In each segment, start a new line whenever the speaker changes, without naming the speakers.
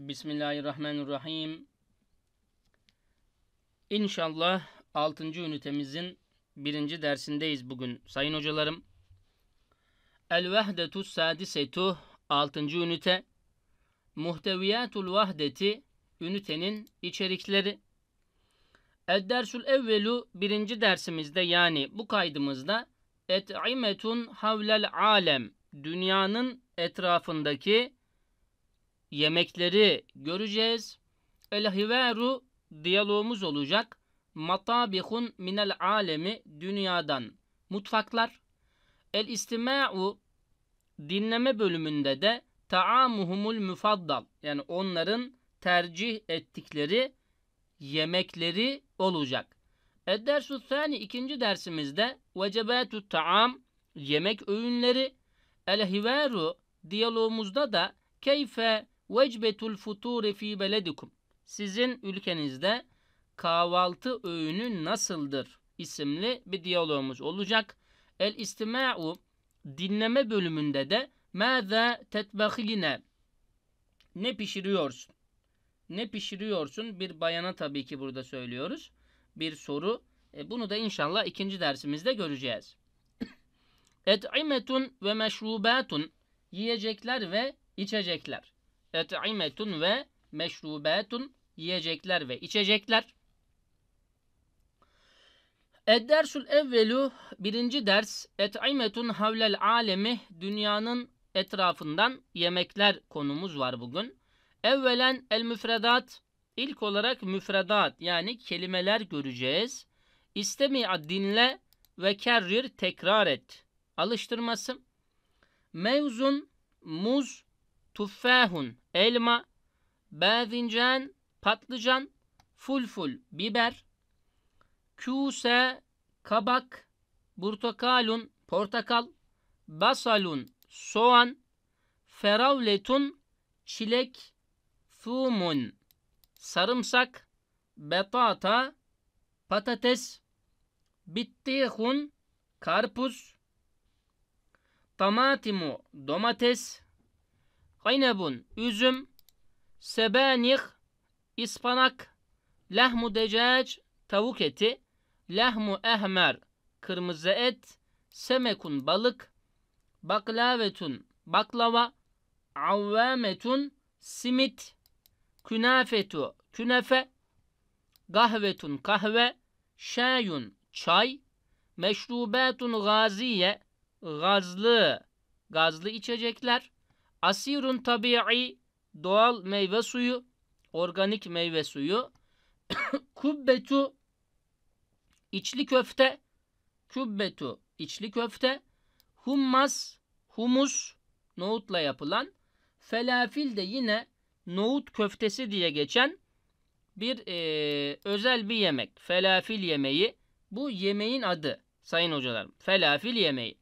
Bismillahirrahmanirrahim. İnşallah 6. ünitemizin birinci dersindeyiz bugün sayın hocalarım. El vehdetu sadisetu 6. ünite Muhteviyatul vahdeti ünitenin içerikleri Eddersül evvelu birinci dersimizde yani bu kaydımızda et'imetun havlel alem dünyanın etrafındaki yemekleri göreceğiz. El hiveru diyalogumuz olacak. Matabihun minel alemi dünyadan mutfaklar. El istima'u dinleme bölümünde de taamuhumul müfaddal yani onların tercih ettikleri yemekleri olacak. Eddersu sani ikinci dersimizde vecebetü taam yemek öğünleri el hiveru diyalogumuzda da keyfe Vecbetul futuri fi beledikum. Sizin ülkenizde kahvaltı öğünü nasıldır? isimli bir diyalogumuz olacak. El istima'u dinleme bölümünde de Mâzâ tetbâhiline Ne pişiriyorsun? Ne pişiriyorsun? Bir bayana tabii ki burada söylüyoruz. Bir soru. E bunu da inşallah ikinci dersimizde göreceğiz. Et'imetun ve meşrubatun Yiyecekler ve içecekler et'imetun ve meşrubetun yiyecekler ve içecekler. Eddersul evvelu birinci ders et'imetun havlel alemi dünyanın etrafından yemekler konumuz var bugün. Evvelen el müfredat ilk olarak müfredat yani kelimeler göreceğiz. İstemi'a dinle ve kerrir tekrar et. Alıştırması. Mevzun, muz, tuffahun elma, bazincan, patlıcan, fulful, biber, kuse, kabak, portakalun, portakal, basalun, soğan, feravletun, çilek, fumun, sarımsak, betata, patates, bittihun, karpuz, tamatimu, domates, Gaynebun üzüm, sebanih ispanak, lehmu decac tavuk eti, lehmu ehmer kırmızı et, semekun balık, baklavetun baklava, avvametun simit, künafetu künefe, gahvetun kahve, şayun çay, meşrubetun gaziye, gazlı, gazlı içecekler, Asirun tabi'i doğal meyve suyu, organik meyve suyu. kubbetu içli köfte, kubbetu içli köfte. Hummas, humus, nohutla yapılan. Felafil de yine nohut köftesi diye geçen bir e, özel bir yemek. Felafil yemeği. Bu yemeğin adı sayın hocalarım. Felafil yemeği.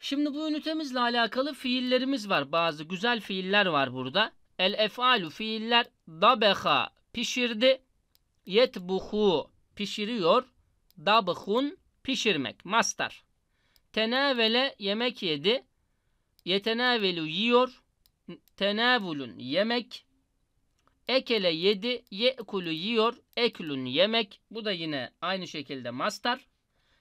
Şimdi bu ünitemizle alakalı fiillerimiz var. Bazı güzel fiiller var burada. El efalu fiiller dabeha pişirdi. Yetbuhu pişiriyor. Dabhun pişirmek. Mastar. Tenavele yemek yedi. Yetenavelu yiyor. Tenavulun yemek. Ekele yedi. Ye'kulu yiyor. Eklun yemek. Bu da yine aynı şekilde mastar.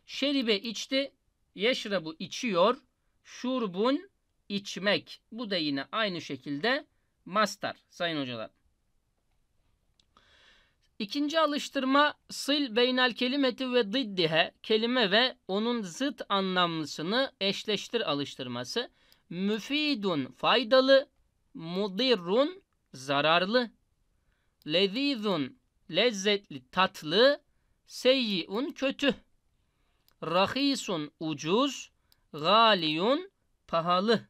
Şeribe içti. YEŞRABU içiyor. Şurbun içmek. Bu da yine aynı şekilde mastar sayın hocalar. İkinci alıştırma sil beynel kelimeti ve diddihe kelime ve onun zıt anlamlısını eşleştir alıştırması. Müfidun faydalı, mudirrun zararlı, lezizun lezzetli tatlı, seyyiun kötü, rahisun ucuz, Galiyun pahalı.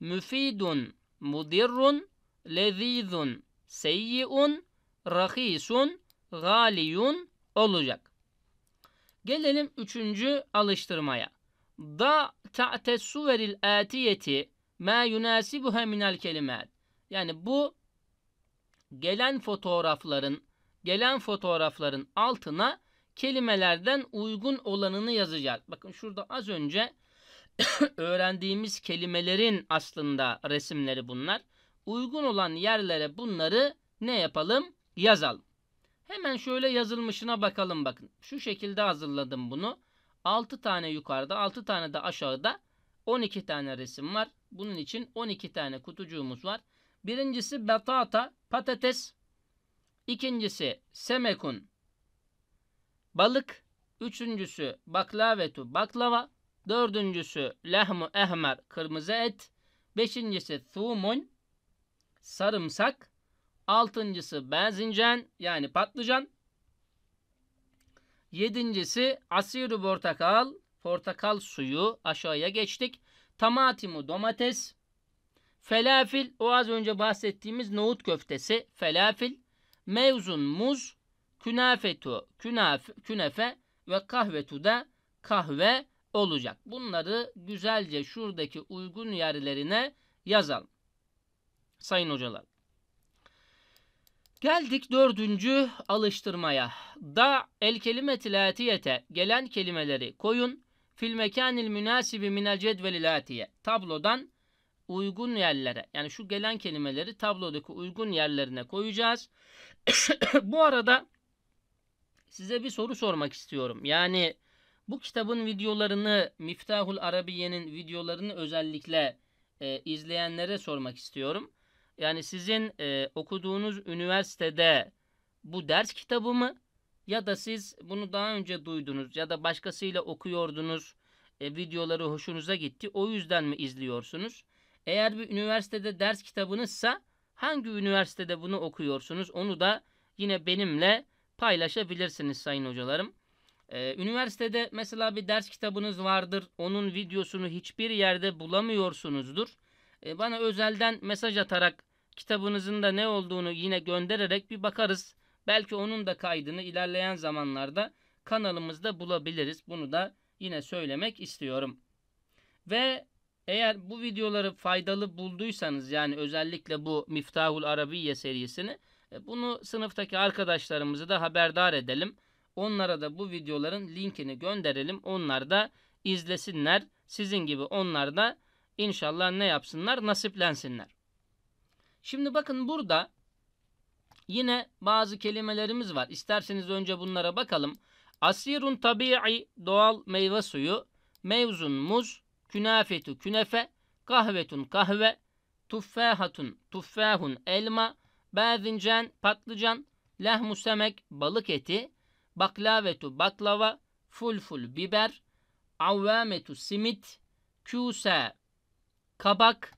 Müfidun mudirrun lezizun seyyiun rahisun galiyun olacak. Gelelim üçüncü alıştırmaya. Da ta'te suveril atiyeti ma yunasibuha minel kelimat. Yani bu gelen fotoğrafların gelen fotoğrafların altına kelimelerden uygun olanını yazacağız. Bakın şurada az önce öğrendiğimiz kelimelerin aslında resimleri bunlar. Uygun olan yerlere bunları ne yapalım? Yazalım. Hemen şöyle yazılmışına bakalım bakın. Şu şekilde hazırladım bunu. 6 tane yukarıda, 6 tane de aşağıda 12 tane resim var. Bunun için 12 tane kutucuğumuz var. Birincisi batata, patates. İkincisi semekun, balık. Üçüncüsü baklavetu baklava. Dördüncüsü lehmu ehmer kırmızı et. Beşincisi thumun sarımsak. Altıncısı benzincen yani patlıcan. Yedincisi asiru portakal. Portakal suyu aşağıya geçtik. Tamatimu domates. Felafil o az önce bahsettiğimiz nohut köftesi. Felafil. Mevzun muz künafetu, künaf, künefe ve kahvetu da kahve olacak. Bunları güzelce şuradaki uygun yerlerine yazalım. Sayın hocalar. Geldik dördüncü alıştırmaya. Da el kelime tilatiyete gelen kelimeleri koyun. Fil mekanil münasibi minel cedvelilatiye. Tablodan uygun yerlere yani şu gelen kelimeleri tablodaki uygun yerlerine koyacağız. Bu arada size bir soru sormak istiyorum. Yani bu kitabın videolarını Miftahul Arabiye'nin videolarını özellikle e, izleyenlere sormak istiyorum. Yani sizin e, okuduğunuz üniversitede bu ders kitabı mı? Ya da siz bunu daha önce duydunuz ya da başkasıyla okuyordunuz, e, videoları hoşunuza gitti. O yüzden mi izliyorsunuz? Eğer bir üniversitede ders kitabınızsa hangi üniversitede bunu okuyorsunuz? Onu da yine benimle paylaşabilirsiniz sayın hocalarım. Ee, üniversitede mesela bir ders kitabınız vardır. Onun videosunu hiçbir yerde bulamıyorsunuzdur. Ee, bana özelden mesaj atarak kitabınızın da ne olduğunu yine göndererek bir bakarız. Belki onun da kaydını ilerleyen zamanlarda kanalımızda bulabiliriz. Bunu da yine söylemek istiyorum. Ve eğer bu videoları faydalı bulduysanız yani özellikle bu Miftahul Arabiye serisini e, bunu sınıftaki arkadaşlarımızı da haberdar edelim. Onlara da bu videoların linkini gönderelim. Onlar da izlesinler. Sizin gibi onlar da inşallah ne yapsınlar? Nasiplensinler. Şimdi bakın burada yine bazı kelimelerimiz var. İsterseniz önce bunlara bakalım. Asirun tabi'i doğal meyve suyu, mevzun muz, künafetu künefe, kahvetun kahve, tuffâhatun tuffâhun elma, Bazincan patlıcan, lehmu semek balık eti, baklavetu baklava, fulful biber, avvametu simit, küse kabak,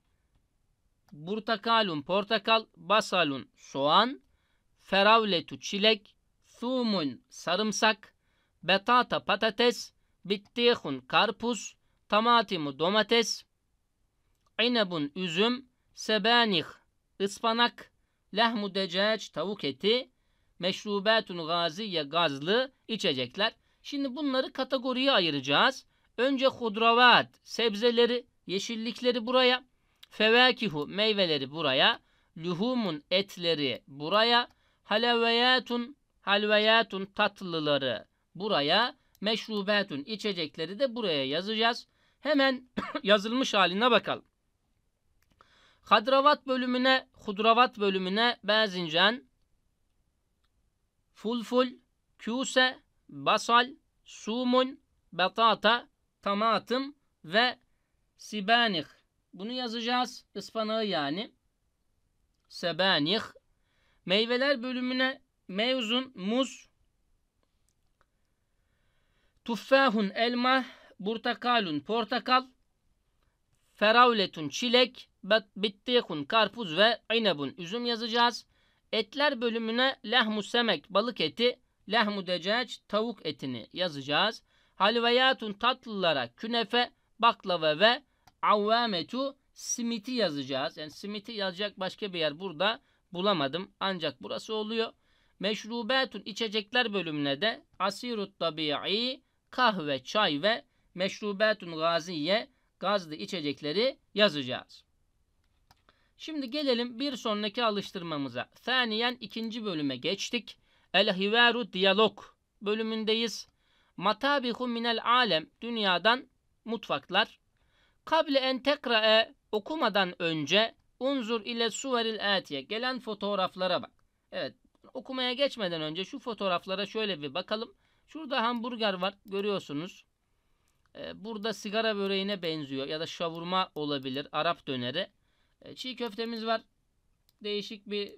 burtakalun portakal, basalun soğan, feravletu çilek, thumun sarımsak, betata patates, bittihun karpuz, tamatimu domates, inebun üzüm, sebanih ıspanak, lehmu deceç tavuk eti, meşrubatun gaziye gazlı içecekler. Şimdi bunları kategoriye ayıracağız. Önce hudravat, sebzeleri, yeşillikleri buraya. Fevakihu, meyveleri buraya. Luhumun, etleri buraya. Halavayatun, halvayatun, tatlıları buraya. Meşrubatun, içecekleri de buraya yazacağız. Hemen yazılmış haline bakalım. Kadravat bölümüne, hudravat bölümüne benzincan fulful, küse, basal, sumun, batata, tamatım ve sibanih. Bunu yazacağız. ıspanağı yani. Sebanih. Meyveler bölümüne mevzun, muz, tuffahun, elma, burtakalun, portakal, feravletun, çilek, bittihun karpuz ve inebun üzüm yazacağız. Etler bölümüne lehmu semek balık eti, lehmu deceç tavuk etini yazacağız. Halveyatun tatlılara künefe, baklava ve avvametu simiti yazacağız. Yani simiti yazacak başka bir yer burada bulamadım. Ancak burası oluyor. Meşrubetun içecekler bölümüne de asirut tabi'i kahve, çay ve meşrubetun gaziye gazlı içecekleri yazacağız. Şimdi gelelim bir sonraki alıştırmamıza. Saniyen ikinci bölüme geçtik. El hivaru diyalog bölümündeyiz. Matabihu minel alem dünyadan mutfaklar. Kable en tekra'e okumadan önce unzur ile suveril etiye gelen fotoğraflara bak. Evet okumaya geçmeden önce şu fotoğraflara şöyle bir bakalım. Şurada hamburger var görüyorsunuz. Ee, burada sigara böreğine benziyor ya da şavurma olabilir Arap döneri. E, çiğ köftemiz var. Değişik bir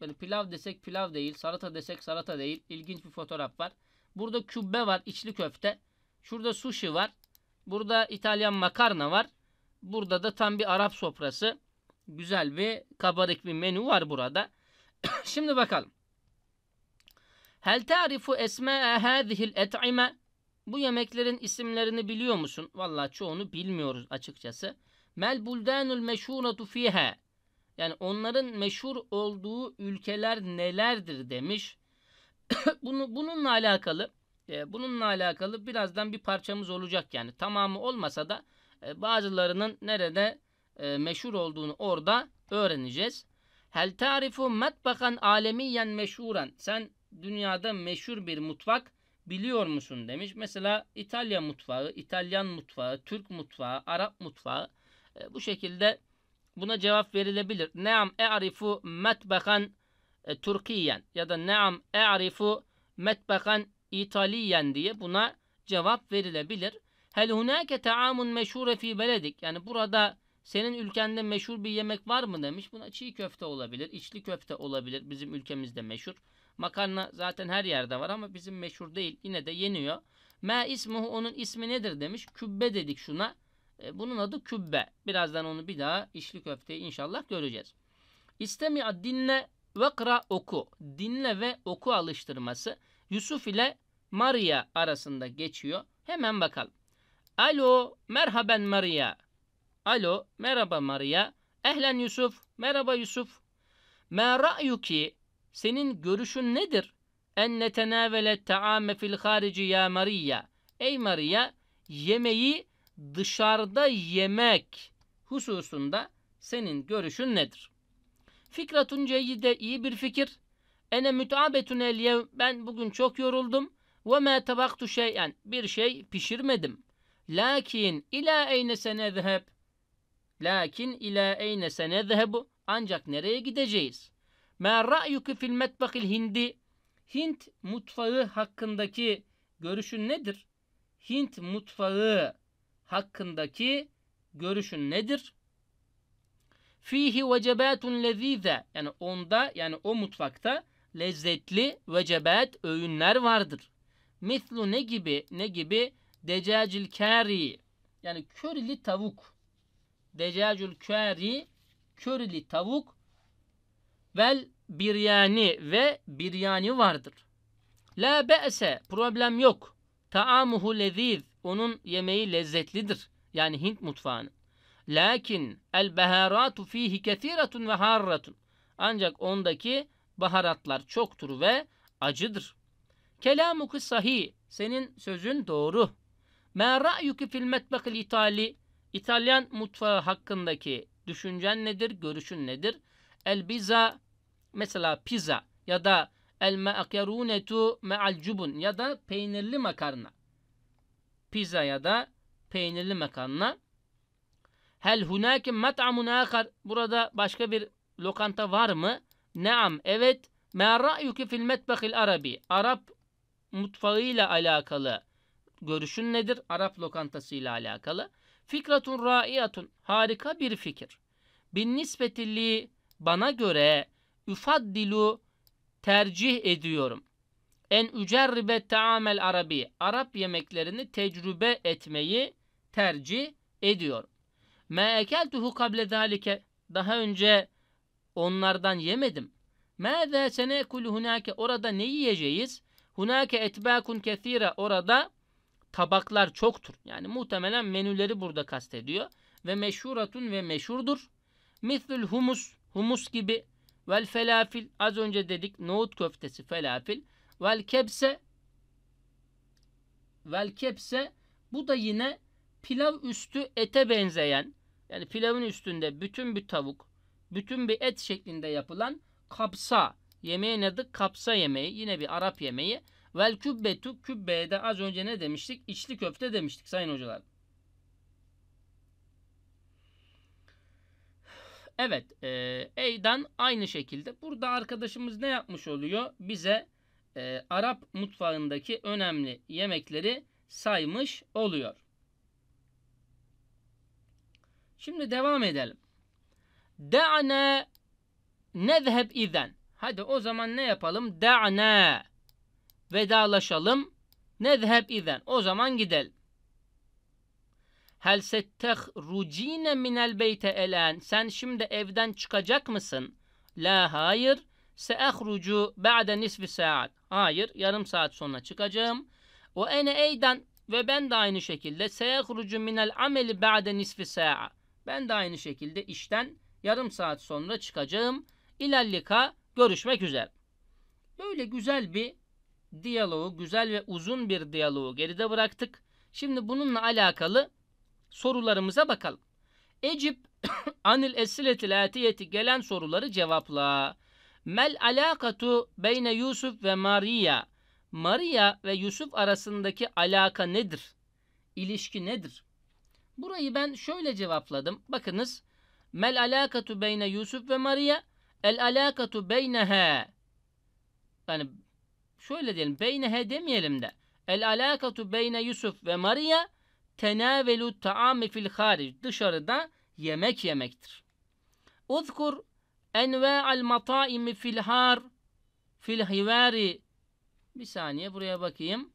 böyle pilav desek pilav değil. Salata desek salata değil. İlginç bir fotoğraf var. Burada kübbe var. içli köfte. Şurada sushi var. Burada İtalyan makarna var. Burada da tam bir Arap sofrası. Güzel bir kabarık bir menü var burada. Şimdi bakalım. Hel tarifu esme hâzihil et'ime? Bu yemeklerin isimlerini biliyor musun? Valla çoğunu bilmiyoruz açıkçası. Mel buldanul meşhuratu fiha. Yani onların meşhur olduğu ülkeler nelerdir demiş. Bunu bununla alakalı e, bununla alakalı birazdan bir parçamız olacak yani. Tamamı olmasa da e, bazılarının nerede e, meşhur olduğunu orada öğreneceğiz. Hel tarifu matbakan alemiyen meşhuran. Sen dünyada meşhur bir mutfak biliyor musun demiş. Mesela İtalya mutfağı, İtalyan mutfağı, Türk mutfağı, Arap mutfağı e, bu şekilde buna cevap verilebilir. Neam e'rifu metbekan e, Türkiyen ya da neam e'rifu metbekan İtaliyen diye buna cevap verilebilir. Hel hunake taamun meşhure fi beledik. Yani burada senin ülkende meşhur bir yemek var mı demiş. Buna çiğ köfte olabilir, içli köfte olabilir. Bizim ülkemizde meşhur. Makarna zaten her yerde var ama bizim meşhur değil. Yine de yeniyor. Ma ismuhu onun ismi nedir demiş. Kübbe dedik şuna. E, bunun adı kübbe. Birazdan onu bir daha işli köfteyi inşallah göreceğiz. İstemi'a dinle ve kra oku. Dinle ve oku alıştırması Yusuf ile Maria arasında geçiyor. Hemen bakalım. Alo, merhaben Maria. Alo, merhaba Maria. Ehlen Yusuf, merhaba Yusuf. Ma ra'yuki, senin görüşün nedir? En netenavele taame fil harici ya Maria. Ey Maria, yemeği dışarıda yemek hususunda senin görüşün nedir? Fikratun ceyyide iyi bir fikir. Ene mütabetun elyev ben bugün çok yoruldum. Ve me tabaktu şeyen bir şey pişirmedim. Lakin ila eyne senezheb. Lakin ila eyne senezhebu ancak nereye gideceğiz? Ma ra'yuki fil metbakil hindi. Hint mutfağı hakkındaki görüşün nedir? Hint mutfağı hakkındaki görüşün nedir? Fihi vecebatun lezize. Yani onda yani o mutfakta lezzetli vecebat öğünler vardır. Mislu ne gibi? Ne gibi? Decacil kari. Yani körili tavuk. Decacil kari körili tavuk vel biryani ve biryani vardır. La be'se problem yok. Taamuhu leziz onun yemeği lezzetlidir. Yani Hint mutfağının. Lakin el beharatu fihi kethiratun ve harratun. Ancak ondaki baharatlar çoktur ve acıdır. Kelamuki sahi, Senin sözün doğru. Ma ra'yuki fil metbakil itali. İtalyan mutfağı hakkındaki düşüncen nedir, görüşün nedir? El biza mesela pizza ya da el maakyarunetu me'al cubun ya da peynirli makarna pizza ya da peynirli makarna. Hel hunake mat'amun akar. Burada başka bir lokanta var mı? Naam. Evet. Ma ra'yuki fil metbahil arabi. Arap mutfağıyla alakalı görüşün nedir? Arap lokantasıyla alakalı. Fikratun ra'iyatun. Harika bir fikir. Bin nispetilli bana göre üfaddilu tercih ediyorum. En ücerribe taamel arabi. Arap yemeklerini tecrübe etmeyi tercih ediyor. Me ekeltuhu kable zalike. Daha önce onlardan yemedim. Mâzâ senekulu hunâke. Orada ne yiyeceğiz? Hunâke etbâkun kethîre. Orada tabaklar çoktur. Yani muhtemelen menüleri burada kastediyor. Ve meşhuratun ve meşhurdur. Mislül humus. Humus gibi. Vel felafil. Az önce dedik nohut köftesi felafil. Vel kebse vel kebse bu da yine pilav üstü ete benzeyen yani pilavın üstünde bütün bir tavuk, bütün bir et şeklinde yapılan kapsa. Yemeğin adı kapsa yemeği. Yine bir Arap yemeği. Vel kübbetu kübbeye de az önce ne demiştik? içli köfte demiştik sayın hocalar. Evet. E, Eydan aynı şekilde. Burada arkadaşımız ne yapmış oluyor? Bize e, Arap mutfağındaki önemli yemekleri saymış oluyor. Şimdi devam edelim. Da'na nezheb izen. Hadi o zaman ne yapalım? Da'na vedalaşalım. Nezheb izen. O zaman gidelim. Hel settekhrucine minel beyte elen. Sen şimdi evden çıkacak mısın? La hayır. Seehrucu ba'de nisfi saat. Hayır, yarım saat sonra çıkacağım. Ve ene eyden ve ben de aynı şekilde seehrucu minel ameli ba'de nisfi saat. Ben de aynı şekilde işten yarım saat sonra çıkacağım. İlallika görüşmek üzere. Böyle güzel bir diyaloğu, güzel ve uzun bir diyaloğu geride bıraktık. Şimdi bununla alakalı sorularımıza bakalım. Ecip anil esiletil atiyeti gelen soruları cevapla. Mel alakatu beyne Yusuf ve Maria. Maria ve Yusuf arasındaki alaka nedir? İlişki nedir? Burayı ben şöyle cevapladım. Bakınız. Mel alakatu beyne Yusuf ve Maria. El alakatu beynehe. Yani şöyle diyelim. Beynehe demeyelim de. El alakatu beyne Yusuf ve Maria tenavelu taami fil haric. Dışarıda yemek yemektir. Uzkur Enva'al mataimi fil har fil hivari bir saniye buraya bakayım.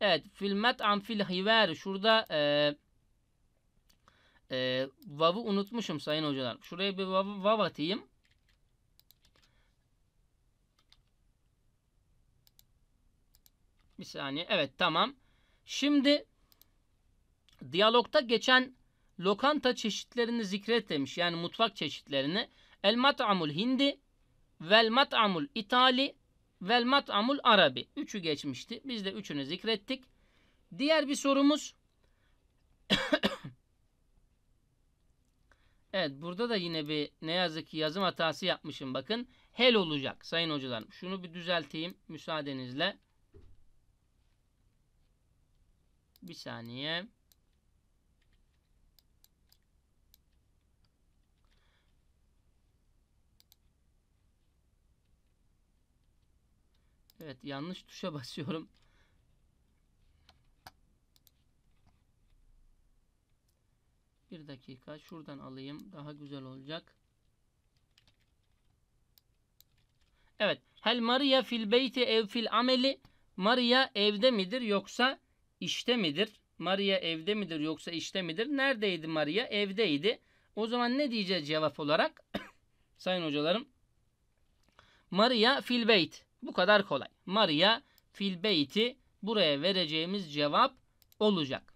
Evet fil met'am fil hivari şurada e, e, vav'ı unutmuşum sayın hocalar. Şuraya bir vav, vav atayım. Bir saniye. Evet tamam. Şimdi diyalogta geçen lokanta çeşitlerini zikret demiş. Yani mutfak çeşitlerini. El mat'amul hindi vel mat'amul itali vel mat'amul arabi. Üçü geçmişti. Biz de üçünü zikrettik. Diğer bir sorumuz Evet burada da yine bir ne yazık ki yazım hatası yapmışım bakın. Hel olacak sayın hocalarım. Şunu bir düzelteyim müsaadenizle. Bir saniye. Evet yanlış tuşa basıyorum. Bir dakika şuradan alayım. Daha güzel olacak. Evet. Hel Maria fil beyti ev fil ameli. Maria evde midir yoksa işte midir? Maria evde midir yoksa işte midir? Neredeydi Maria? Evdeydi. O zaman ne diyeceğiz cevap olarak? Sayın hocalarım. Maria fil beyt. Bu kadar kolay. Maria fil beyti buraya vereceğimiz cevap olacak.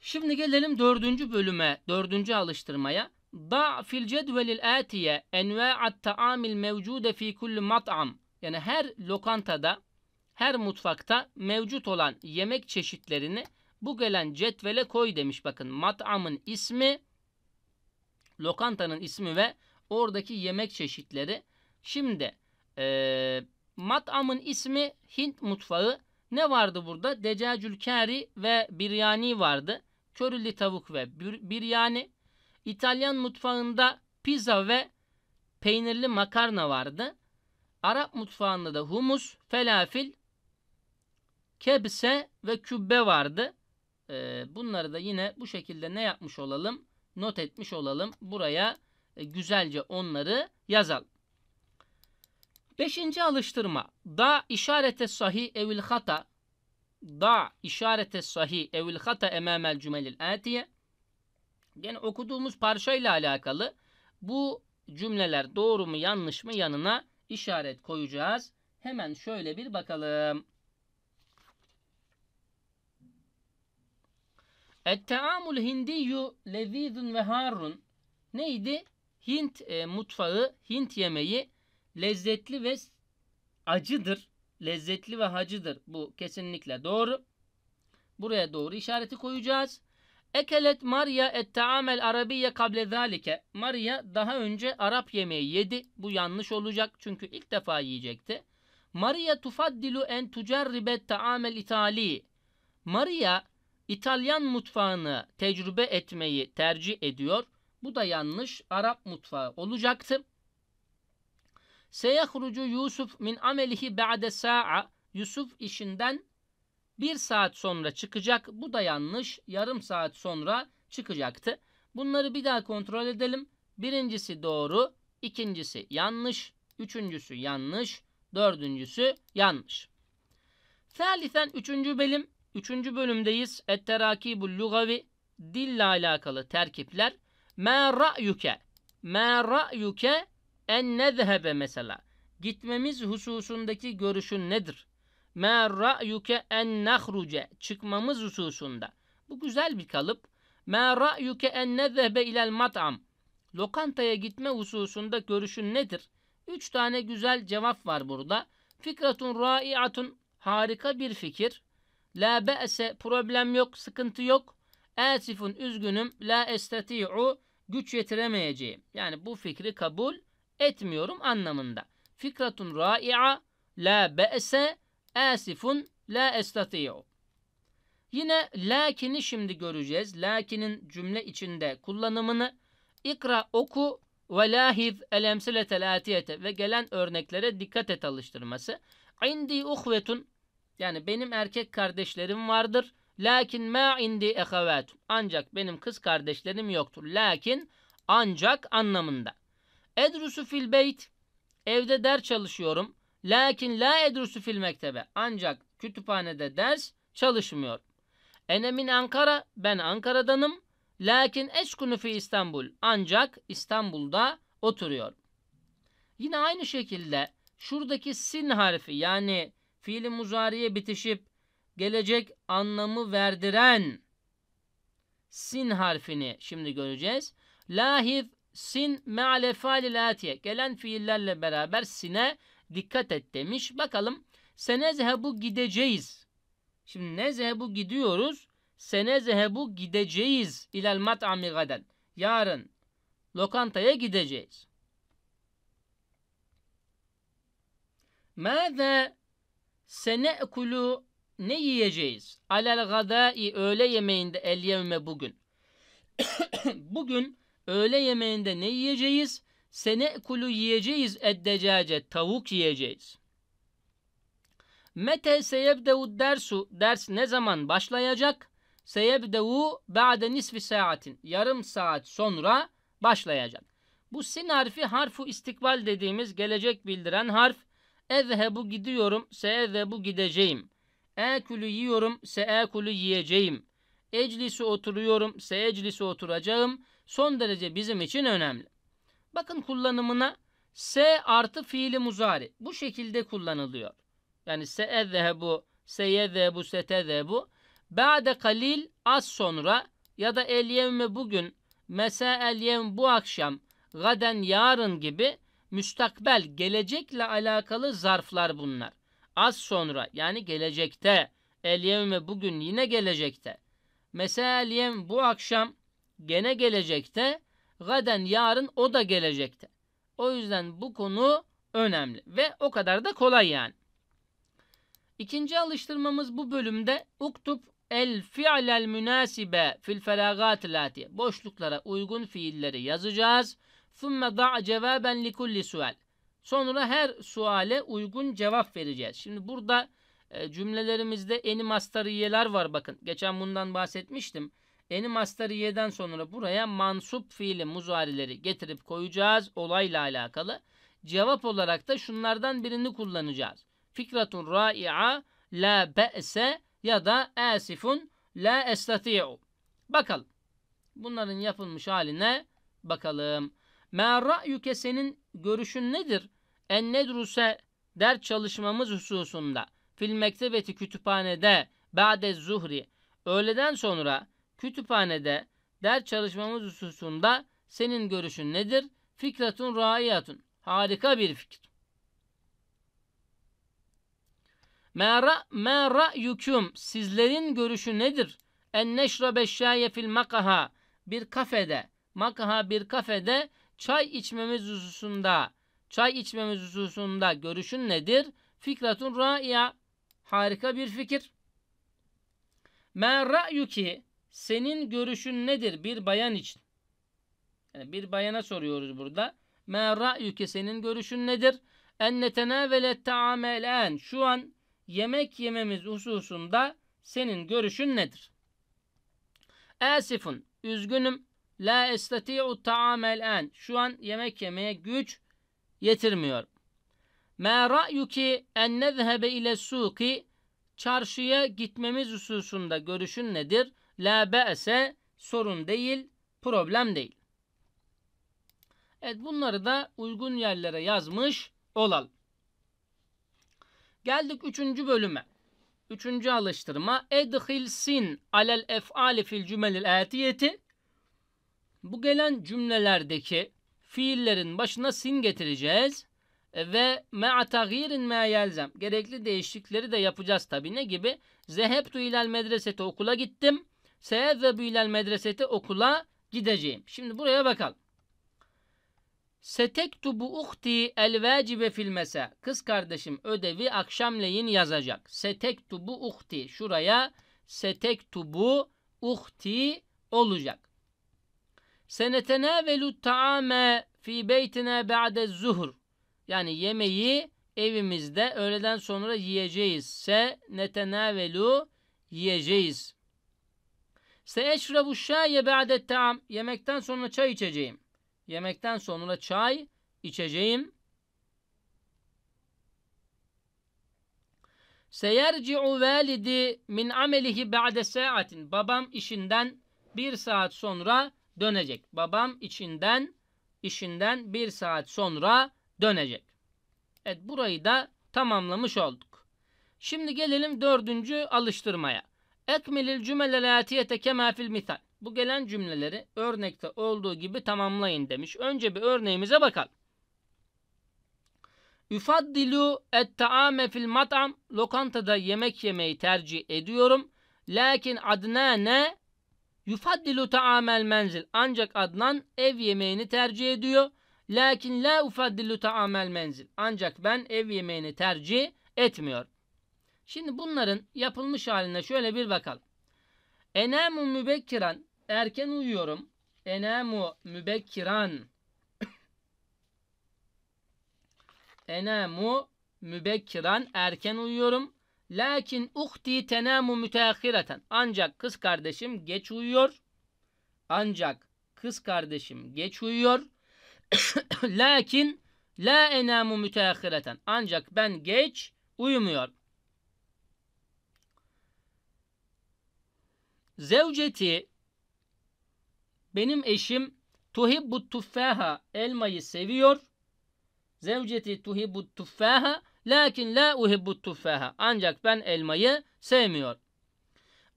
Şimdi gelelim dördüncü bölüme, dördüncü alıştırmaya. Da fil cedvelil atiye enva'at ta'amil mevcude fi kulli mat'am. Yani her lokantada, her mutfakta mevcut olan yemek çeşitlerini bu gelen cetvele koy demiş. Bakın mat'amın ismi, lokantanın ismi ve oradaki yemek çeşitleri. Şimdi ee, mat'amın ismi Hint mutfağı. Ne vardı burada? Decacül kari ve biryani vardı. Körüllü tavuk ve bir, biryani. İtalyan mutfağında pizza ve peynirli makarna vardı. Arap mutfağında da humus, felafil, kebse ve kübbe vardı. Ee, bunları da yine bu şekilde ne yapmış olalım? Not etmiş olalım. Buraya e, güzelce onları yazalım. Beşinci alıştırma. Da işarete sahi evil hata. Da işarete sahi evil hata emamel cümelil atiye. Gene okuduğumuz parçayla alakalı bu cümleler doğru mu yanlış mı yanına işaret koyacağız. Hemen şöyle bir bakalım. Et-teamul hindiyyu lezizun ve harun. Neydi? Hint e, mutfağı, Hint yemeği lezzetli ve acıdır. Lezzetli ve acıdır. Bu kesinlikle doğru. Buraya doğru işareti koyacağız. Ekelet Maria et taamel arabiye kable zalike. Maria daha önce Arap yemeği yedi. Bu yanlış olacak çünkü ilk defa yiyecekti. Maria tufaddilu en tucerribe taamel itali. Maria İtalyan mutfağını tecrübe etmeyi tercih ediyor. Bu da yanlış. Arap mutfağı olacaktı. Seyahrucu Yusuf min amelihi ba'de sa'a. Yusuf işinden bir saat sonra çıkacak. Bu da yanlış. Yarım saat sonra çıkacaktı. Bunları bir daha kontrol edelim. Birincisi doğru. ikincisi yanlış. Üçüncüsü yanlış. Dördüncüsü yanlış. Thalithen üçüncü bölüm. Üçüncü bölümdeyiz. Etterakibul lugavi. Dille alakalı terkipler. Ma ra'yuke. Ma ra'yuke en nezhebe mesela. Gitmemiz hususundaki görüşün nedir? Ma ra'yuke en nahruce. Çıkmamız hususunda. Bu güzel bir kalıp. Ma ra'yuke en nezhebe ilel mat'am. Lokantaya gitme hususunda görüşün nedir? Üç tane güzel cevap var burada. Fikratun ra'iatun harika bir fikir. La be'se problem yok, sıkıntı yok. Asifun üzgünüm la estati'u güç yetiremeyeceğim. Yani bu fikri kabul etmiyorum anlamında. Fikratun ra'i'a la be'se asifun la estati'u. Yine lakini şimdi göreceğiz. Lakinin cümle içinde kullanımını ikra oku ve lahiz el emsilete ve gelen örneklere dikkat et alıştırması. İndi uhvetun yani benim erkek kardeşlerim vardır. Lakin ma indi ehavetun. Ancak benim kız kardeşlerim yoktur. Lakin ancak anlamında. Edrusu fil beyt. Evde ders çalışıyorum. Lakin la edrusu fil mektebe. Ancak kütüphanede ders çalışmıyor. Enemin Ankara. Ben Ankara'danım. Lakin eskunu fi İstanbul. Ancak İstanbul'da oturuyor. Yine aynı şekilde şuradaki sin harfi yani fiili muzariye bitişip gelecek anlamı verdiren sin harfini şimdi göreceğiz. Lahif sin me'al efalil atiye. Gelen fiillerle beraber sine dikkat et demiş. Bakalım senezhebu gideceğiz. Şimdi nezhebu gidiyoruz. Senezhebu gideceğiz. İlel mat'ami gaden. Yarın lokantaya gideceğiz. Mâze senekulu ne yiyeceğiz? Alel gadai öğle yemeğinde el yevme bugün. bugün Öğle yemeğinde ne yiyeceğiz? Sene kulu yiyeceğiz eddecace. Tavuk yiyeceğiz. Mete seyebdevu dersu. Ders ne zaman başlayacak? Seyebdevu ba'de nisfi saatin. Yarım saat sonra başlayacak. Bu sin harfi harfu istikbal dediğimiz gelecek bildiren harf. bu gidiyorum. bu gideceğim. Ekülü yiyorum. Seekülü yiyeceğim. Eclisi oturuyorum. Seeclisi oturacağım son derece bizim için önemli. Bakın kullanımına S artı fiili muzari. Bu şekilde kullanılıyor. Yani se se'ezzehebu, seyezebu, setezebu. Ba'de kalil az sonra ya da el yevme bugün, mesa el yevm bu akşam, gaden yarın gibi müstakbel, gelecekle alakalı zarflar bunlar. Az sonra yani gelecekte, el yevme bugün yine gelecekte. Mesa el yevm bu akşam, gene gelecekte. Gaden yarın o da gelecekte. O yüzden bu konu önemli ve o kadar da kolay yani. İkinci alıştırmamız bu bölümde uktub el fi'lel münasibe fil felagatil atiye. Boşluklara uygun fiilleri yazacağız. Thumme da' cevaben li kulli sual. Sonra her suale uygun cevap vereceğiz. Şimdi burada e, cümlelerimizde eni mastariyeler var bakın. Geçen bundan bahsetmiştim. Yeni mastarı yeden sonra buraya mansup fiili muzarileri getirip koyacağız olayla alakalı. Cevap olarak da şunlardan birini kullanacağız. Fikratun ra'i'a la be'se ya da asifun la estati'u. Bakalım. Bunların yapılmış haline bakalım. Ma ra'yuke senin görüşün nedir? En nedruse ders çalışmamız hususunda fil mektebeti kütüphanede ba'de zuhri öğleden sonra kütüphanede ders çalışmamız hususunda senin görüşün nedir? Fikratun raiyatun. Harika bir fikir. Mera ma yüküm. sizlerin görüşü nedir? En neşrabe şaye fil makaha bir kafede makaha bir kafede çay içmemiz hususunda çay içmemiz hususunda görüşün nedir? Fikratun ra'iya harika bir fikir. Ma ra'yuki senin görüşün nedir bir bayan için? Yani bir bayana soruyoruz burada. Ma ra'yuke senin görüşün nedir? En netenavele ta'amelen. Şu an yemek yememiz hususunda senin görüşün nedir? Asifun. Üzgünüm. La estati'u ta'amelen. Şu an yemek yemeye güç yetirmiyor. Ma ra'yuki en nezhebe ile suki. Çarşıya gitmemiz hususunda görüşün nedir? La be'se sorun değil, problem değil. Evet bunları da uygun yerlere yazmış olalım. Geldik üçüncü bölüme. Üçüncü alıştırma. Edhilsin alel ef'ali fil cümelil atiyeti. Bu gelen cümlelerdeki fiillerin başına sin getireceğiz. Ve ma'a tagirin ma yelzem. Gerekli değişiklikleri de yapacağız tabi. Ne gibi? Zehebtu ilal medresete okula gittim. Seyezzebu ilel medresete okula gideceğim. Şimdi buraya bakalım. Setektubu uhti el vacibe fil mesa. Kız kardeşim ödevi akşamleyin yazacak. Setektubu uhti. Şuraya setektubu uhti olacak. Senetene velu taame fi beytine ba'de zuhur. Yani yemeği evimizde öğleden sonra yiyeceğiz. Se velu yiyeceğiz. Se şaye ba'de ta'am. Yemekten sonra çay içeceğim. Yemekten sonra çay içeceğim. Seyerci'u validi min amelihi ba'de saatin. Babam işinden bir saat sonra dönecek. Babam içinden işinden bir saat sonra dönecek. Evet burayı da tamamlamış olduk. Şimdi gelelim dördüncü alıştırmaya. Ekmilil cümelel atiyete kema fil misal. Bu gelen cümleleri örnekte olduğu gibi tamamlayın demiş. Önce bir örneğimize bakalım. Üfaddilu et-taame fil mat'am. Lokantada yemek yemeyi tercih ediyorum. Lakin adnane yufaddilu taamel menzil. Ancak Adnan ev yemeğini tercih ediyor. Lakin la ufaddilu taamel menzil. Ancak ben ev yemeğini tercih etmiyorum. Şimdi bunların yapılmış haline şöyle bir bakalım. Enemu mübekkiran erken uyuyorum. Enemu mübekkiran Enemu mübekkiran erken uyuyorum. Lakin uhti tenamu müteahhireten. Ancak kız kardeşim geç uyuyor. Ancak kız kardeşim geç uyuyor. Lakin la enamu müteahhireten. Ancak ben geç uyumuyorum. Zevceti benim eşim tuhibbu tuffaha elmayı seviyor. Zevceti tuhibbu tuffaha lakin la uhibbu tuffaha. Ancak ben elmayı sevmiyor.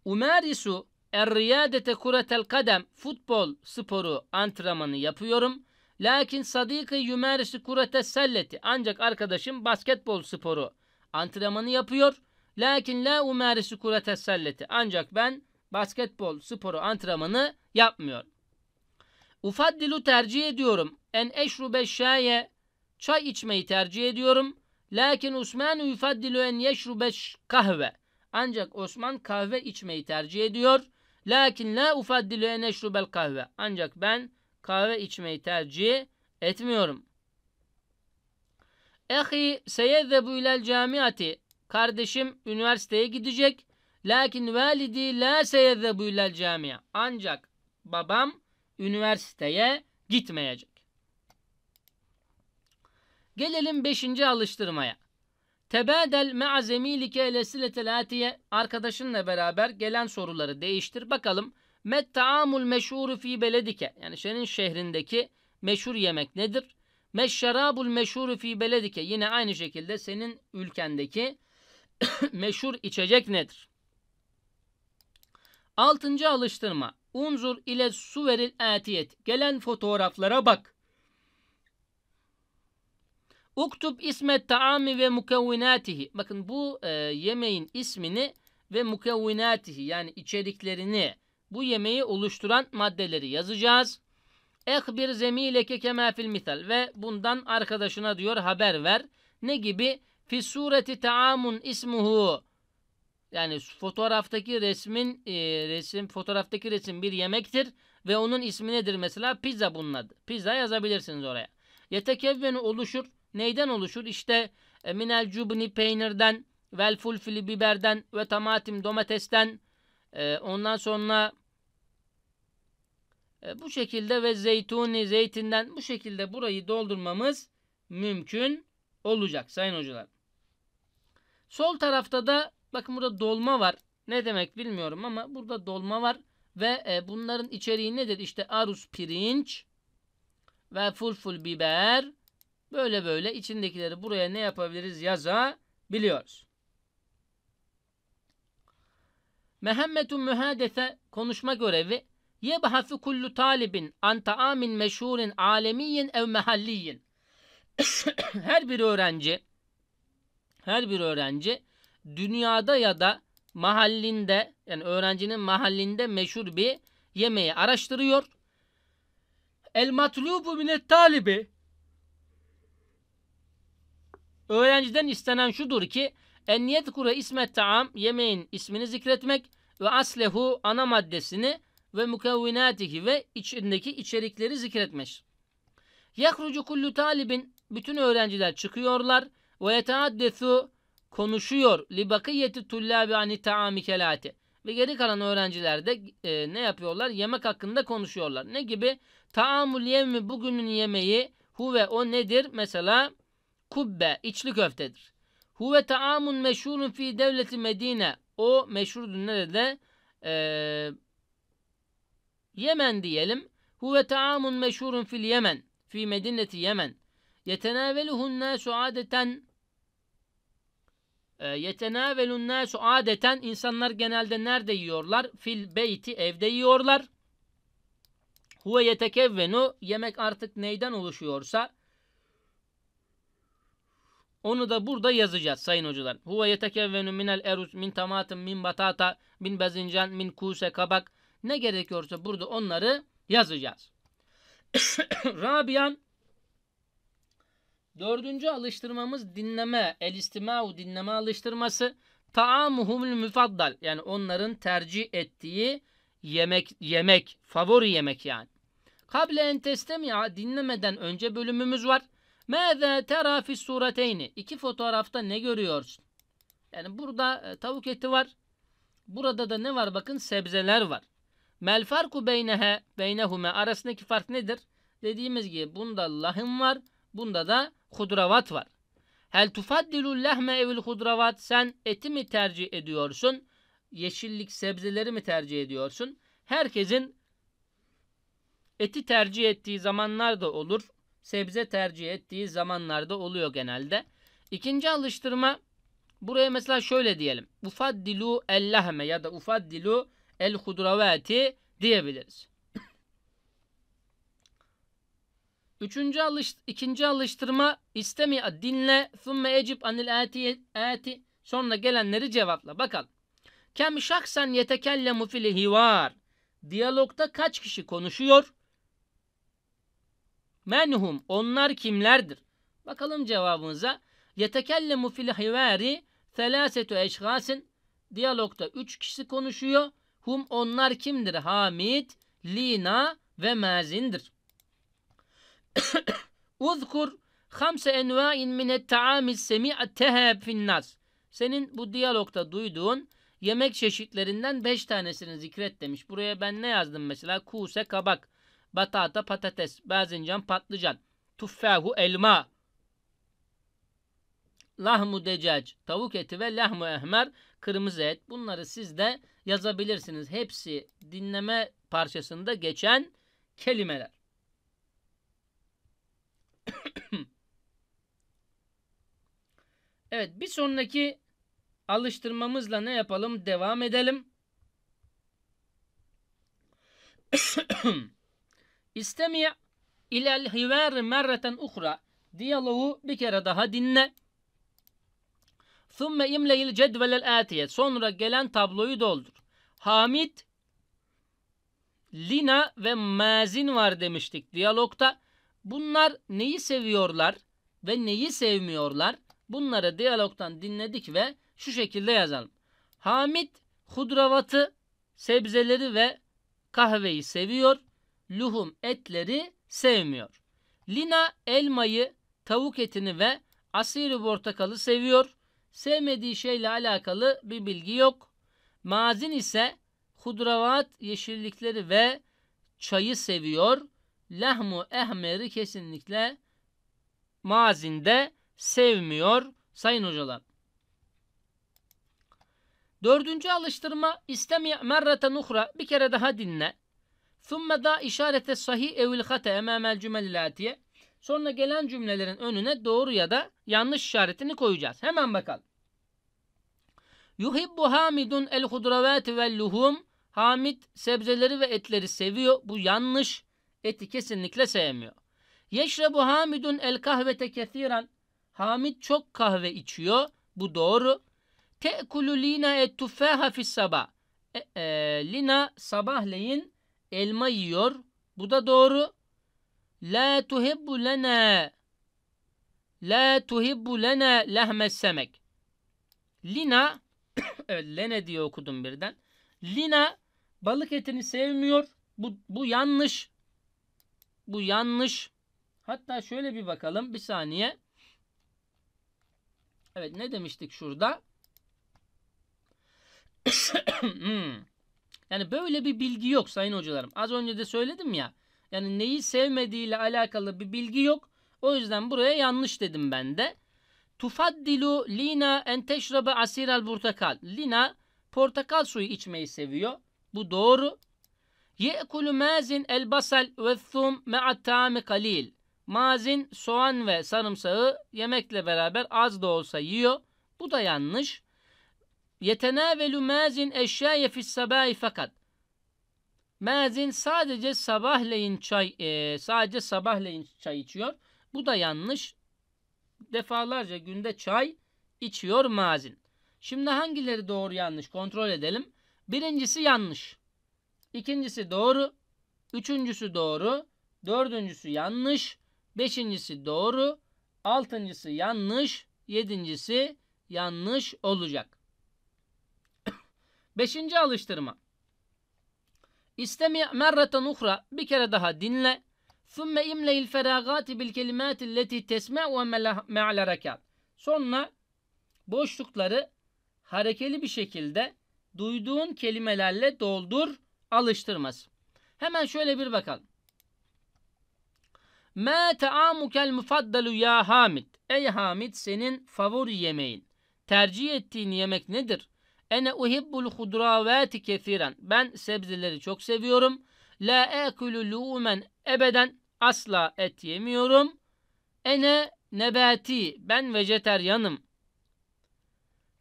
Umarisu er-riyadete kuretel kadem futbol sporu antrenmanı yapıyorum. Lakin sadika yumarisi kurete selleti. Ancak arkadaşım basketbol sporu antrenmanı yapıyor. Lakin la umarisi kurete selleti. Ancak ben basketbol sporu antrenmanı yapmıyor. Ufaddilu tercih ediyorum. En eşrube şaye çay içmeyi tercih ediyorum. Lakin Osman ufaddilu en yeşrube kahve. Ancak Osman kahve içmeyi tercih ediyor. Lakin la ufaddilu en eşrubel kahve. Ancak ben kahve içmeyi tercih etmiyorum. Ehi seyezzebu ilel camiati. Kardeşim üniversiteye gidecek. Lakin validi la seyezebu ilel camia. Ancak babam üniversiteye gitmeyecek. Gelelim beşinci alıştırmaya. Tebedel ma'a zemilike ile siletelatiye arkadaşınla beraber gelen soruları değiştir. Bakalım met taamul meşhuru fi beledike yani senin şehrindeki meşhur yemek nedir? şarabul meşhuru fi beledike yine aynı şekilde senin ülkendeki meşhur içecek nedir? Altıncı alıştırma. Unzur ile su veril etiyet. Gelen fotoğraflara bak. Uktub isme taami ve mukevvinatihi. Bakın bu e, yemeğin ismini ve mukevvinatihi yani içeriklerini bu yemeği oluşturan maddeleri yazacağız. Ekbir zemileke kema fil misal ve bundan arkadaşına diyor haber ver. Ne gibi? Fi sureti taamun ismuhu yani fotoğraftaki resmin e, resim fotoğraftaki resim bir yemektir ve onun ismi nedir mesela pizza bunun adı. Pizza yazabilirsiniz oraya. Yetekevvenu oluşur. Neyden oluşur? İşte e, minel cubni peynirden, vel fulfili biberden ve tamatim domatesten e, ondan sonra e, bu şekilde ve zeytuni zeytinden bu şekilde burayı doldurmamız mümkün olacak sayın hocalar. Sol tarafta da Bakın burada dolma var. Ne demek bilmiyorum ama burada dolma var. Ve e, bunların içeriği nedir? İşte aruz pirinç ve fulful biber. Böyle böyle içindekileri buraya ne yapabiliriz yazabiliyoruz. Mehemmetu mühadese konuşma görevi. Yebhasu kullu talibin an taamin meşhurin alemiyin ev mehalliyin. her bir öğrenci her bir öğrenci dünyada ya da mahallinde yani öğrencinin mahallinde meşhur bir yemeği araştırıyor. El matlubu minet talibi Öğrenciden istenen şudur ki en kure ismet taam yemeğin ismini zikretmek ve aslehu ana maddesini ve mukavvinatihi ve içindeki içerikleri zikretmiş. Yahrucu kullu talibin bütün öğrenciler çıkıyorlar ve yetaaddesu konuşuyor. Libakiyeti tullabi ani taami kelati. Ve geri kalan öğrenciler de e, ne yapıyorlar? Yemek hakkında konuşuyorlar. Ne gibi? Taamul yevmi bugünün yemeği huve o nedir? Mesela kubbe içli köftedir. Huve taamun meşhurun fi devleti Medine. O meşhurdur nerede? Ee, Yemen diyelim. Huve taamun meşhurun fil Yemen. Fi medineti Yemen. Yetenaveluhun nasu adeten ee, Yetenevelun nasu adeten insanlar genelde nerede yiyorlar? Fil beyti evde yiyorlar. Huve yetekevvenu yemek artık neyden oluşuyorsa onu da burada yazacağız sayın hocalar. Huve yetekevvenu minel erus min tamatın min batata min bezincan min kuse kabak ne gerekiyorsa burada onları yazacağız. Rabian Dördüncü alıştırmamız dinleme. El istimau dinleme alıştırması. Taamuhumul müfaddal. Yani onların tercih ettiği yemek, yemek, favori yemek yani. Kable entestem ya dinlemeden önce bölümümüz var. Mâzâ terâ fis sureteyni. İki fotoğrafta ne görüyorsun? Yani burada e, tavuk eti var. Burada da ne var bakın sebzeler var. Mel farku beynehe beynehume arasındaki fark nedir? Dediğimiz gibi bunda lahım var. Bunda da hudravat var. Hel tufaddilul lehme evil hudravat sen eti mi tercih ediyorsun? Yeşillik sebzeleri mi tercih ediyorsun? Herkesin eti tercih ettiği zamanlar da olur. Sebze tercih ettiği zamanlarda oluyor genelde. İkinci alıştırma buraya mesela şöyle diyelim. Ufaddilu el lehme ya da ufaddilu el hudravati diyebiliriz. Üçüncü alış, ikinci alıştırma istemi'a dinle thumme ecib anil ati, ati sonra gelenleri cevapla. Bakalım. Kem şahsen yetekellemu fil hivar. Diyalogda kaç kişi konuşuyor? Menhum onlar kimlerdir? Bakalım cevabınıza. Yetekellemu fil hivari selasetu eşhasin. Diyalogda üç kişi konuşuyor. Hum onlar kimdir? Hamid, Lina ve Mazin'dir. Uzkur hamse enva'in minet ta'amis semi'at teheb finnas. Senin bu diyalogda duyduğun yemek çeşitlerinden beş tanesini zikret demiş. Buraya ben ne yazdım mesela? Kuse kabak, batata patates, bazincan patlıcan, tuffahu elma, lahmu decac, tavuk eti ve lahmu ehmer, kırmızı et. Bunları siz de yazabilirsiniz. Hepsi dinleme parçasında geçen kelimeler. evet bir sonraki alıştırmamızla ne yapalım? Devam edelim. İstemiye ilel hivar merreten uhra. Diyaloğu bir kere daha dinle. Thumme imleyil cedvelel atiye. Sonra gelen tabloyu doldur. Hamid, Lina ve Mazin var demiştik diyalogta. Bunlar neyi seviyorlar ve neyi sevmiyorlar? Bunları diyalogtan dinledik ve şu şekilde yazalım. Hamit hudravatı, sebzeleri ve kahveyi seviyor. Luhum etleri sevmiyor. Lina elmayı, tavuk etini ve asiri portakalı seviyor. Sevmediği şeyle alakalı bir bilgi yok. Mazin ise hudravat, yeşillikleri ve çayı seviyor lehmu ehmeri kesinlikle mazinde sevmiyor sayın hocalar. Dördüncü alıştırma istemi merrete nuhra bir kere daha dinle. Thumme da işarete sahih evil hate emamel cümelilatiye. Sonra gelen cümlelerin önüne doğru ya da yanlış işaretini koyacağız. Hemen bakalım. Yuhibbu Hamidun el hudravet vel luhum. Hamid sebzeleri ve etleri seviyor. Bu yanlış. Eti kesinlikle sevmiyor. Yeşrebu Hamidun el kahvete kethiran. Hamid çok kahve içiyor. Bu doğru. Te'kulu lina et tuffaha fis sabah. E, e, lina sabahleyin elma yiyor. Bu da doğru. La tuhibbu lena La tuhibbu lena lehme semek. Lina lene diye okudum birden. Lina balık etini sevmiyor. Bu, bu yanlış. Bu yanlış. Hatta şöyle bir bakalım. Bir saniye. Evet ne demiştik şurada? Hmm. yani böyle bir bilgi yok sayın hocalarım. Az önce de söyledim ya. Yani neyi sevmediğiyle alakalı bir bilgi yok. O yüzden buraya yanlış dedim ben de. Tufaddilu lina en teşrabe asiral portakal. Lina portakal suyu içmeyi seviyor. Bu doğru. Ye'kulu mazin el basal ve thum me'at ta'mi kalil. Mazin soğan ve sarımsağı yemekle beraber az da olsa yiyor. Bu da yanlış. Yetenavelu mazin eşyaya fis sabahi fakat. Mazin sadece sabahleyin çay e, sadece sabahleyin çay içiyor. Bu da yanlış. Defalarca günde çay içiyor mazin. Şimdi hangileri doğru yanlış kontrol edelim. Birincisi yanlış. İkincisi doğru. Üçüncüsü doğru. Dördüncüsü yanlış. Beşincisi doğru. Altıncısı yanlış. Yedincisi yanlış olacak. Beşinci alıştırma. İstemi merreten uhra bir kere daha dinle. Thumme imleyil feragati bil kelimati leti tesme ve me'al rekat. Sonra boşlukları harekeli bir şekilde duyduğun kelimelerle doldur alıştırmaz. Hemen şöyle bir bakalım. Ma ta'amukel mufaddalu ya Hamid. Ey Hamid senin favori yemeğin. Tercih ettiğin yemek nedir? Ene uhibbul hudravati kefiren. Ben sebzeleri çok seviyorum. La ekulu lumen ebeden. Asla et yemiyorum. Ene nebati. Ben vejeteryanım.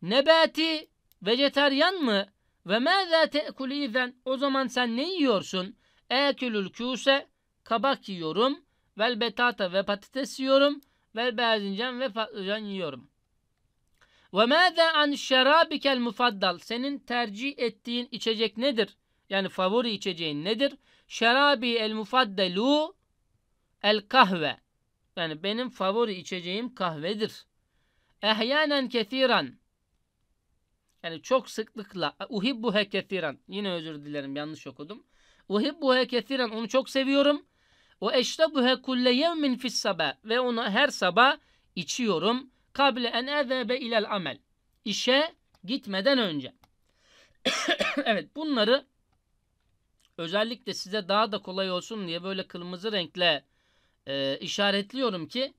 Nebati vejeteryan mı? Ve mâzâ te'kul izen? O zaman sen ne yiyorsun? Ekülül kuse kabak yiyorum. Vel betata ve patates yiyorum. Vel bezincan ve patlıcan yiyorum. Ve mâzâ an şerabikel mufaddal? Senin tercih ettiğin içecek nedir? Yani favori içeceğin nedir? Şerabi el mufaddalu el kahve. Yani benim favori içeceğim kahvedir. Ehyanen kethiran. Yani çok sıklıkla uhibbuhe ketiren. Yine özür dilerim yanlış okudum. Uhibbuhe ketiren onu çok seviyorum. Ve eşrabuhe kulle yevmin fis sabah ve onu her sabah içiyorum. Kable en ezebe ilel amel. İşe gitmeden önce. evet bunları özellikle size daha da kolay olsun diye böyle kırmızı renkle e, işaretliyorum ki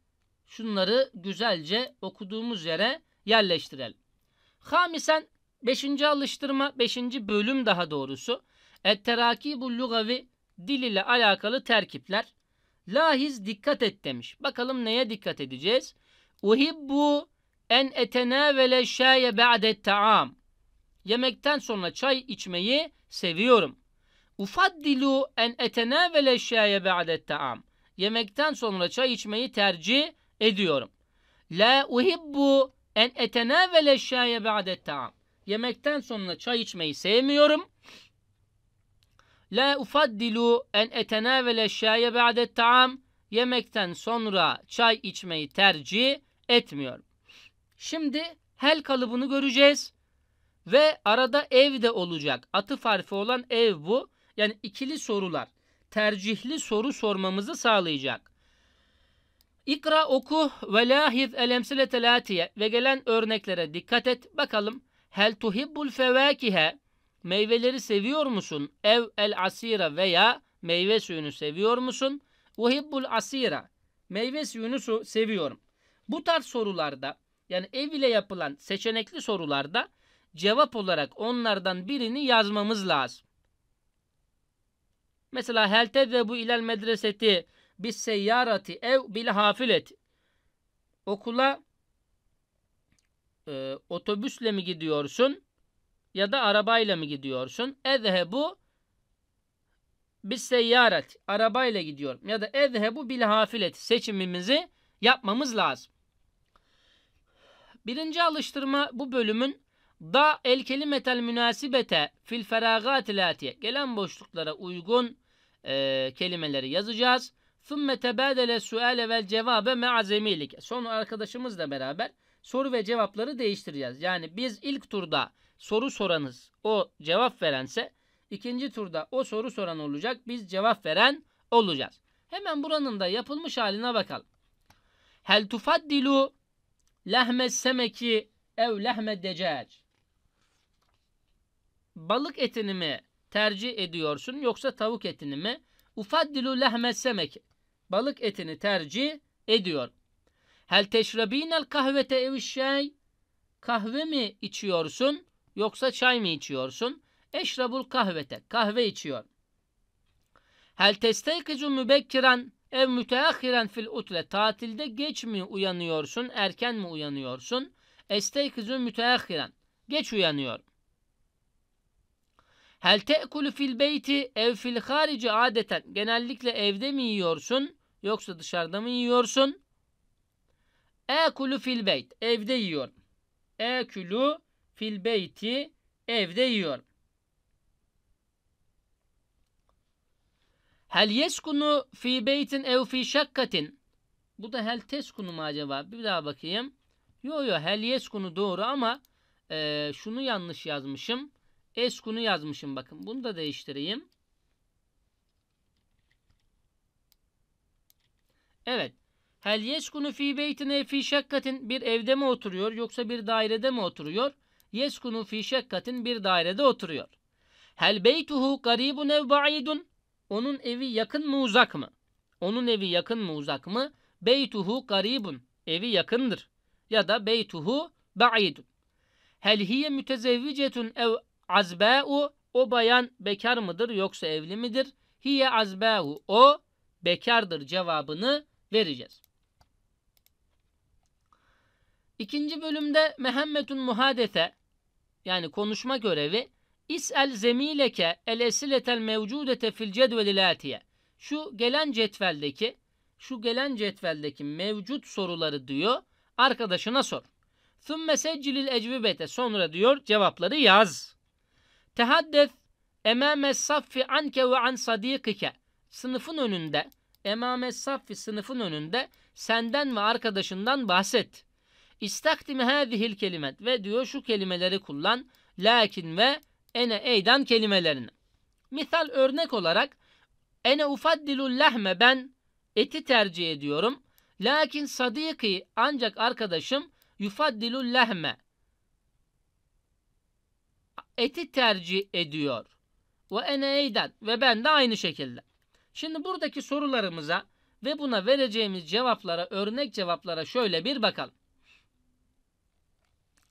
şunları güzelce okuduğumuz yere yerleştirelim. Hamisen 5. alıştırma 5. bölüm daha doğrusu. etteraki bu lugavi dil ile alakalı terkipler. Lahiz dikkat et demiş. Bakalım neye dikkat edeceğiz? Uhibbu en etenavele şaye ba'det ta'am. Yemekten sonra çay içmeyi seviyorum. Ufaddilu en etenavele şaye ba'det ta'am. Yemekten sonra çay içmeyi tercih ediyorum. La uhibbu en etenavele şaye ba'de ta'am. Yemekten sonra çay içmeyi sevmiyorum. La ufaddilu en etenavele şaye ba'de ta'am. Yemekten sonra çay içmeyi tercih etmiyorum. Şimdi hel kalıbını göreceğiz. Ve arada ev de olacak. Atıf harfi olan ev bu. Yani ikili sorular, tercihli soru sormamızı sağlayacak. İkra oku ve lahiz el emsilete ve gelen örneklere dikkat et. Bakalım. Hel tuhibbul fevakihe meyveleri seviyor musun? Ev el asira veya meyve suyunu seviyor musun? Uhibbul asira meyve suyunu su seviyorum. Bu tarz sorularda yani ev ile yapılan seçenekli sorularda cevap olarak onlardan birini yazmamız lazım. Mesela hel bu ilal medreseti bir seyyarati ev bil hafileti. Okula e, otobüsle mi gidiyorsun ya da arabayla mı gidiyorsun? bu bir seyyaret arabayla gidiyorum ya da bu bil hafilet seçimimizi yapmamız lazım. Birinci alıştırma bu bölümün da el kelimetel münasibete fil feragat gelen boşluklara uygun e, kelimeleri yazacağız. ثُمَّ تَبَادَلَ السُؤَالَ وَالْجَوَابَ مَعَ meazemilik. Sonra arkadaşımızla beraber soru ve cevapları değiştireceğiz. Yani biz ilk turda soru soranız o cevap verense ikinci turda o soru soran olacak biz cevap veren olacağız. Hemen buranın da yapılmış haline bakalım. Hel tufaddilu lehme semeki ev lehme decac. Balık etini mi tercih ediyorsun yoksa tavuk etini mi? Ufaddilu lehme semeki balık etini tercih ediyor. Hel teşrabinel kahvete ev şey? Kahve mi içiyorsun yoksa çay mı içiyorsun? Eşrabul kahvete. Kahve içiyor. Hel testeykicu mübekkiren ev müteahhiren fil utle. Tatilde geç mi uyanıyorsun, erken mi uyanıyorsun? Esteykicu müteahhiren. Geç uyanıyor. Hel te'kulu fil beyti ev fil harici adeten. Genellikle evde mi yiyorsun Yoksa dışarıda mı yiyorsun? Ekulu fil beyt. Evde yiyorum. Ekulu fil beyti. Evde yiyorum. Hel yeskunu fi beytin ev fi şakkatin. Bu da hel teskunu mu acaba? Bir daha bakayım. Yo yo hel yeskunu doğru ama e, şunu yanlış yazmışım. Eskunu yazmışım bakın. Bunu da değiştireyim. Evet. Hel yeskunu fi beytine fi şakkatin bir evde mi oturuyor yoksa bir dairede mi oturuyor? Yeskunu fi şakkatin bir dairede oturuyor. Hel beytuhu garibun ev ba'idun? Onun evi yakın mı uzak mı? Onun evi yakın mı uzak mı? Beytuhu garibun. Evi yakındır. Ya da beytuhu ba'idun. Hel hiye mütezevvicetun ev azba'u? O bayan bekar mıdır yoksa evli midir? Hiye azba'u. O bekardır cevabını vereceğiz. İkinci bölümde Mehemmetun muhadete yani konuşma görevi İs'el zemileke el esiletel mevcudete fil cedvelilatiye. Şu gelen cetveldeki şu gelen cetveldeki mevcut soruları diyor arkadaşına sor. Thümme seccilil ecvibete sonra diyor cevapları yaz. Tehaddef emame saffi anke ve an sadikike. Sınıfın önünde emame saffi sınıfın önünde senden ve arkadaşından bahset. İstakdime hâzihil kelimet ve diyor şu kelimeleri kullan. Lakin ve ene eydan kelimelerini. Misal örnek olarak ene ufaddilul lehme ben eti tercih ediyorum. Lakin sadiki ancak arkadaşım yufaddilul lehme eti tercih ediyor. Ve ene eydan ve ben de aynı şekilde. Şimdi buradaki sorularımıza ve buna vereceğimiz cevaplara, örnek cevaplara şöyle bir bakalım.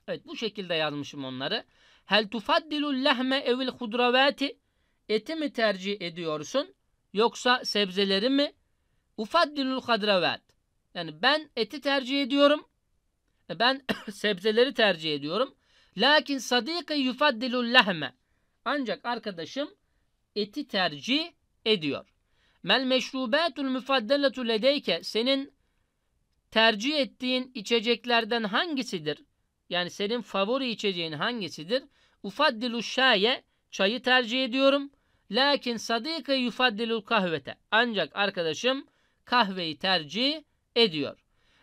Evet bu şekilde yazmışım onları. Hel tufaddilul lehme evil hudravati eti mi tercih ediyorsun yoksa sebzeleri mi? Ufaddilul hadravat. Yani ben eti tercih ediyorum. E ben sebzeleri tercih ediyorum. Lakin sadika yufaddilul lehme. Ancak arkadaşım eti tercih ediyor. Mel meşrubatul müfaddeletu ledeyke senin tercih ettiğin içeceklerden hangisidir? Yani senin favori içeceğin hangisidir? Ufaddilu şaye çayı tercih ediyorum. Lakin sadika yufaddilu kahvete. Ancak arkadaşım kahveyi tercih ediyor.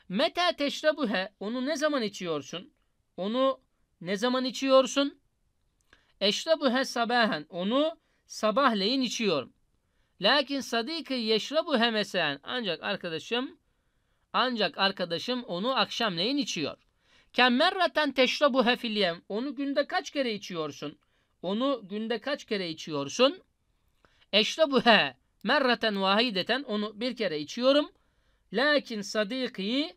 Meta teşrebuhe onu ne zaman içiyorsun? Onu ne zaman içiyorsun? Eşrebuhe sabahen onu sabahleyin içiyorum. Lakin sadiki yeşrabu hemesen. Ancak arkadaşım ancak arkadaşım onu akşam neyin içiyor. Kemmerraten teşrabu hefiliyem. Onu günde kaç kere içiyorsun? Onu günde kaç kere içiyorsun? Eşrabu he. Merraten vahideten. Onu bir kere içiyorum. Lakin sadiki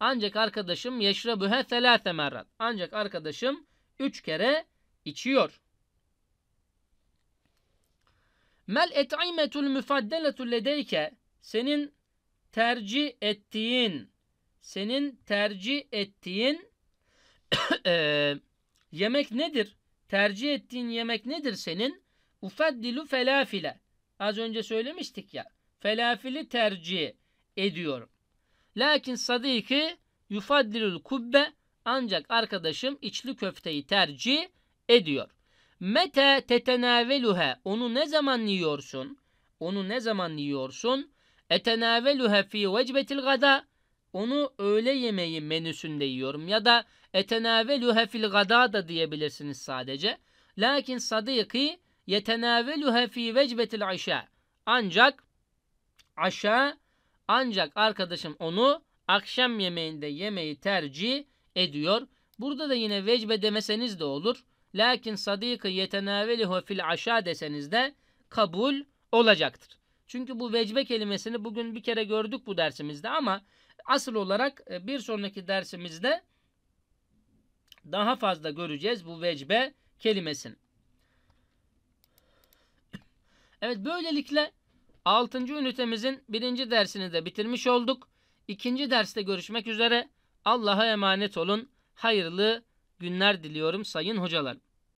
ancak arkadaşım yeşrabu he selase merrat. Ancak arkadaşım üç kere içiyor. Mel et'imetul müfaddeletu ledeyke senin tercih ettiğin senin tercih ettiğin e, yemek nedir? Tercih ettiğin yemek nedir senin? Ufaddilu felafile. Az önce söylemiştik ya. Felafili tercih ediyorum. Lakin sadiki yufaddilul kubbe ancak arkadaşım içli köfteyi tercih ediyor. Mete tetenaveluhe. Onu ne zaman yiyorsun? Onu ne zaman yiyorsun? Etenaveluhe fi vecbetil gada. Onu öğle yemeği menüsünde yiyorum. Ya da etenaveluhe fil gada da diyebilirsiniz sadece. Lakin sadiki yetenaveluhe fi vecbetil aşa. Ancak aşa ancak arkadaşım onu akşam yemeğinde yemeyi tercih ediyor. Burada da yine vecbe demeseniz de olur. Lakin sadîkı yetenâvelihu fil aşa deseniz de kabul olacaktır. Çünkü bu vecbe kelimesini bugün bir kere gördük bu dersimizde ama asıl olarak e, bir sonraki dersimizde daha fazla göreceğiz bu vecbe kelimesini. Evet böylelikle 6. ünitemizin 1. dersini de bitirmiş olduk. 2. derste görüşmek üzere. Allah'a emanet olun. Hayırlı günler diliyorum sayın hocalar.